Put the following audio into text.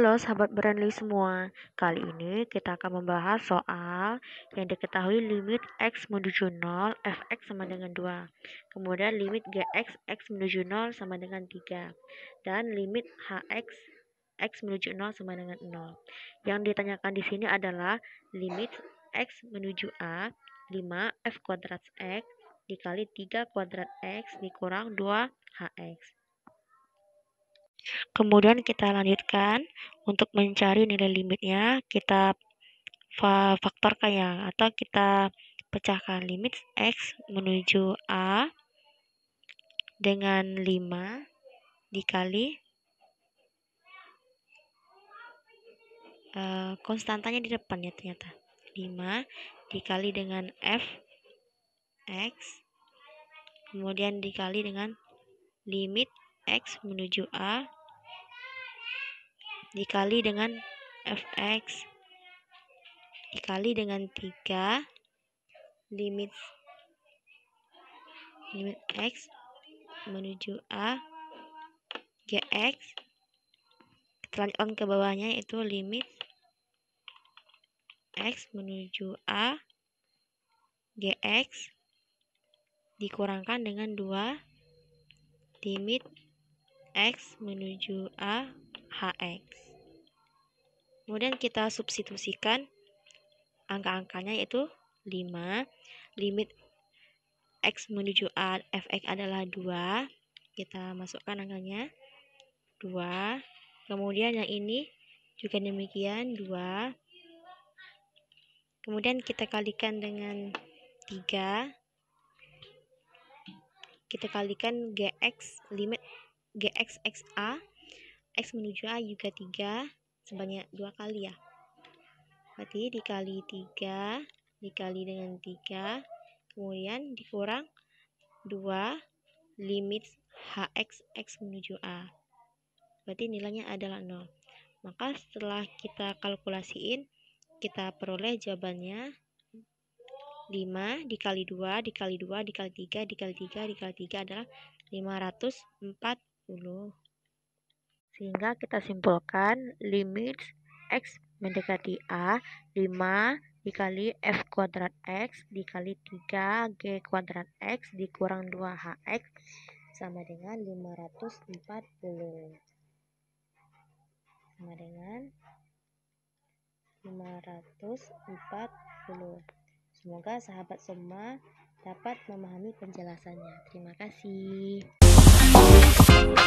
Halo sahabat Brandly semua, kali ini kita akan membahas soal yang diketahui limit X menuju 0, Fx sama dengan 2. Kemudian limit Gx, X menuju 0 sama dengan 3. Dan limit Hx, X menuju 0 sama dengan 0. Yang ditanyakan di sini adalah limit X menuju A, 5 F kuadrat X dikali 3 kuadrat X dikurang 2 Hx Kemudian kita lanjutkan untuk mencari nilai limitnya, kita faktorkan ya atau kita pecahkan limit x menuju a dengan 5 dikali uh, e, konstantanya di depan ya ternyata 5 dikali dengan f x kemudian dikali dengan limit x menuju a dikali dengan fx dikali dengan 3 limit limit x menuju a gx on ke bawahnya itu limit x menuju a gx dikurangkan dengan 2 limit x menuju a HX. Kemudian kita substitusikan angka-angkanya yaitu 5. Limit X menuju A, Fx adalah 2. Kita masukkan angkanya. 2. Kemudian yang ini juga demikian 2. Kemudian kita kalikan dengan 3. Kita kalikan GX limit GX XA X menuju A juga 3 sebanyak dua kali ya. Berarti dikali 3 dikali dengan 3 kemudian dikurang 2 limit hx x menuju A. Berarti nilainya adalah 0. Maka setelah kita kalkulasiin kita peroleh jawabannya 5 dikali 2 dikali 2 dikali 3 dikali 3 dikali 3 adalah 540. Sehingga kita simpulkan limit X mendekati A 5 dikali F kuadrat X dikali 3G kuadrat X dikurang 2HX sama dengan 540 sama dengan 540 semoga sahabat semua dapat memahami penjelasannya terima kasih